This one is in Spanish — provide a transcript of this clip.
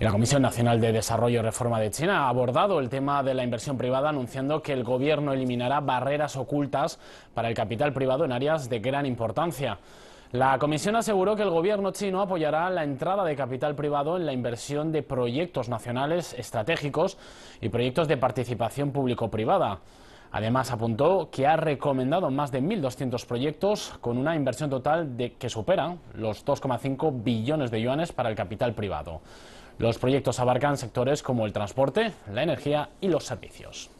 la Comisión Nacional de Desarrollo y Reforma de China ha abordado el tema de la inversión privada anunciando que el gobierno eliminará barreras ocultas para el capital privado en áreas de gran importancia. La comisión aseguró que el gobierno chino apoyará la entrada de capital privado en la inversión de proyectos nacionales estratégicos y proyectos de participación público-privada. Además, apuntó que ha recomendado más de 1.200 proyectos con una inversión total de, que supera los 2,5 billones de yuanes para el capital privado. Los proyectos abarcan sectores como el transporte, la energía y los servicios.